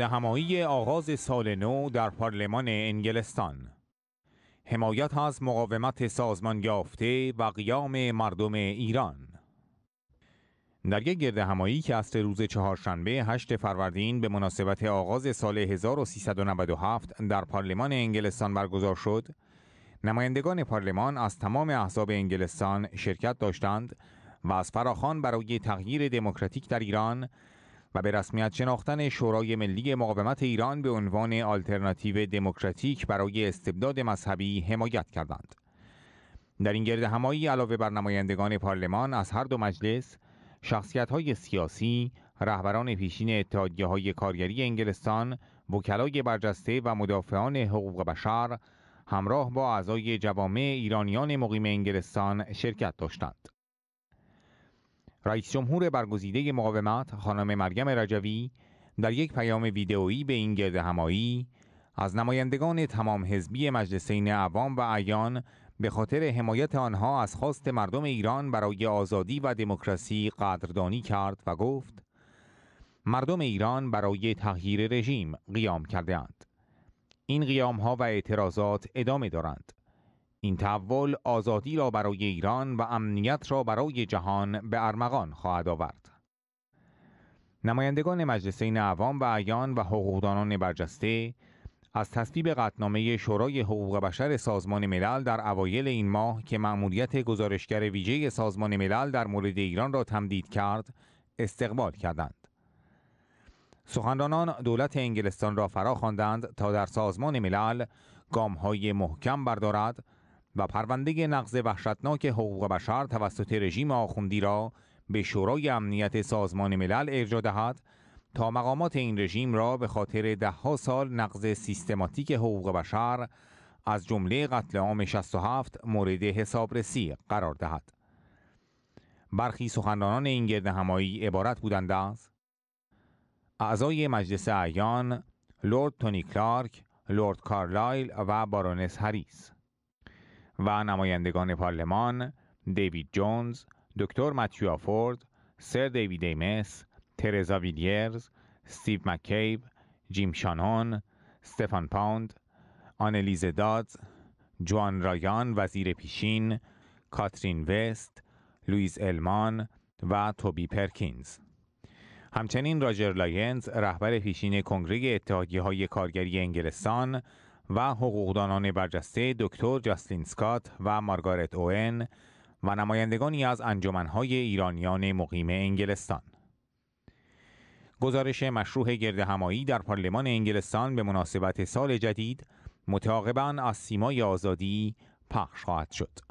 همایی آغاز سال نو در پارلمان انگلستان حمایت از مقاومت سازمان یافته و قیام مردم ایران در یک گرده همایی که از روز چهارشنبه 8 فروردین به مناسبت آغاز سال 1397 در پارلمان انگلستان برگزار شد، نمایندگان پارلمان از تمام احزاب انگلستان شرکت داشتند و از فراخان برای تغییر دموکراتیک در ایران و به رسمیت شناختن شورای ملی مقاومت ایران به عنوان آلترناتیو دموکراتیک برای استبداد مذهبی حمایت کردند. در این گرد همایی علاوه بر نمایندگان پارلمان از هر دو مجلس شخصیت های سیاسی، رهبران پیشین اتحادیه های کارگری انگلستان، وکلای برجسته و مدافعان حقوق بشر همراه با اعضای جوامع ایرانیان مقیم انگلستان شرکت داشتند. رئیس جمهور برگزیده مقاومت خانم مریم رجوی در یک پیام ویدئویی به این گرد همایی از نمایندگان تمام حزبی مجلسین عوام و عیان به خاطر حمایت آنها از خواست مردم ایران برای آزادی و دموکراسی قدردانی کرد و گفت مردم ایران برای تغییر رژیم قیام کرده اند. این قیام ها و اعتراضات ادامه دارند. این تحول آزادی را برای ایران و امنیت را برای جهان به ارمغان خواهد آورد. نمایندگان مجلسین عوام و عیان و حقوقدانان برجسته از تصویب قطنامه شورای حقوق بشر سازمان ملل در اوایل این ماه که مأموریت گزارشگر ویژه سازمان ملل در مورد ایران را تمدید کرد استقبال کردند. سخنرانان دولت انگلستان را فرا خواندند تا در سازمان ملل های محکم بردارد و پرونده نقض وحشتناک حقوق بشر توسط رژیم آخوندی را به شورای امنیت سازمان ملل ارجا دهد تا مقامات این رژیم را به خاطر دهها سال نقض سیستماتیک حقوق بشر از جمله قتل عام 67 مورد حسابرسی قرار دهد برخی سخنرانان این گرد همایی عبارت بودند از اعضای مجلس اعیان لورد تونی کلارک، لورد کارلایل و بارونس هریس و نمایندگان پارلمان دیوید جونز، دکتر متیو آفورد، سر دیوید ایمس، ترزا ویلیرز، ستیو مکیب، جیم شانون، ستفان پاوند، آنلیز دادز، جوان رایان وزیر پیشین، کاترین وست، لویز المان و توبی پرکینز. همچنین راجر لاینز رهبر پیشین کنگره اتحادیه‌های های کارگری انگلستان و حقوقدانان برجسته دکتر جاستین سکات و مارگارت اوئن و نمایندگانی از انجمنهای ایرانیان مقیم انگلستان گزارش مشروع گرد همایی در پارلمان انگلستان به مناسبت سال جدید متعاقبا از سیمای آزادی پخش خواهد شد